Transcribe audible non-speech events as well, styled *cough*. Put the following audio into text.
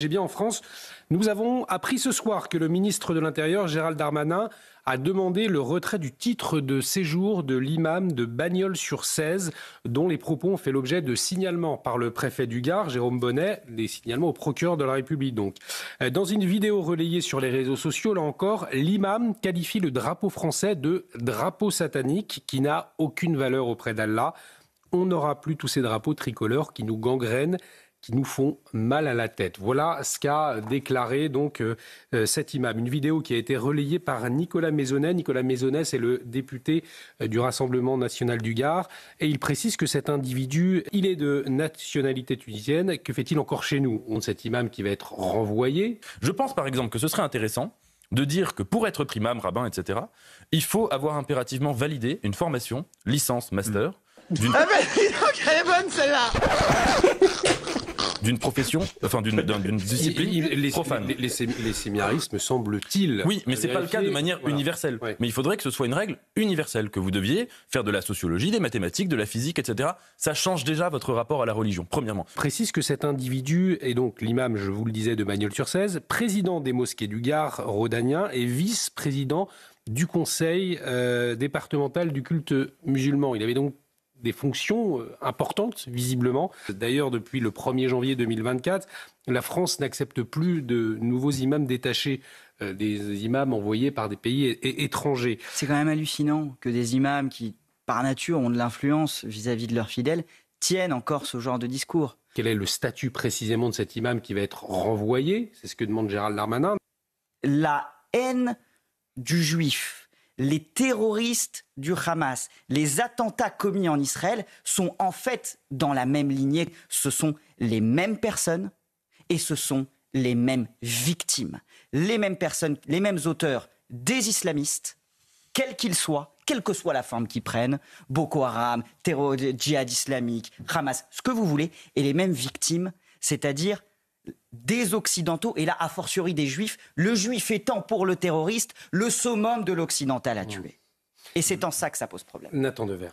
J'ai bien en France. Nous avons appris ce soir que le ministre de l'Intérieur, Gérald Darmanin, a demandé le retrait du titre de séjour de l'imam de bagnols sur 16, dont les propos ont fait l'objet de signalements par le préfet du Gard, Jérôme Bonnet, des signalements au procureur de la République. Donc, euh, dans une vidéo relayée sur les réseaux sociaux, là encore, l'imam qualifie le drapeau français de drapeau satanique qui n'a aucune valeur auprès d'Allah. On n'aura plus tous ces drapeaux tricolores qui nous gangrènent qui nous font mal à la tête. Voilà ce qu'a déclaré donc euh, euh, cet imam. Une vidéo qui a été relayée par Nicolas Maisonnet. Nicolas Maisonnet, c'est le député euh, du Rassemblement national du Gard. Et il précise que cet individu, il est de nationalité tunisienne. Que fait-il encore chez nous On cet imam qui va être renvoyé. Je pense par exemple que ce serait intéressant de dire que pour être primam, rabbin, etc., il faut avoir impérativement validé une formation, licence, master. Hmm. Ah ben, elle est bonne celle-là *laughs* d'une profession, enfin d'une discipline les, profane. Les, les, séminaristes, me semble-t-il. Oui, mais ce n'est pas le cas de manière universelle. Mais il faudrait que ce soit une règle universelle, que vous deviez faire de la sociologie, des mathématiques, de la physique, etc. Ça change déjà votre rapport à la religion, premièrement. Précise que cet individu est donc l'imam, je vous le disais, de Manuel sur 16 président des mosquées du Gard rhodanien et vice-président du conseil euh, départemental du culte musulman. Il avait donc des fonctions euh, importantes, visiblement. D'ailleurs, depuis le 1er janvier 2024, la France n'accepte plus de nouveaux imams détachés euh, des imams envoyés par des pays étrangers. C'est quand même hallucinant que des imams qui, par nature, ont de l'influence vis-à-vis de leurs fidèles, tiennent encore ce genre de discours. Quel est le statut précisément de cet imam qui va être renvoyé C'est ce que demande Gérald Darmanin. La haine du juif les terroristes du Hamas, les attentats commis en Israël sont en fait dans la même lignée. Ce sont les mêmes personnes et ce sont les mêmes victimes, les mêmes personnes, les mêmes auteurs des islamistes, quels qu'ils soient, quelle que soit la forme qu'ils prennent, Boko Haram, terror, djihad islamique, Hamas, ce que vous voulez, et les mêmes victimes, c'est-à-dire des Occidentaux, et là, a fortiori des Juifs, le Juif étant pour le terroriste le summum de l'Occidental à mmh. tuer. Et c'est en ça que ça pose problème. Nathan Devers.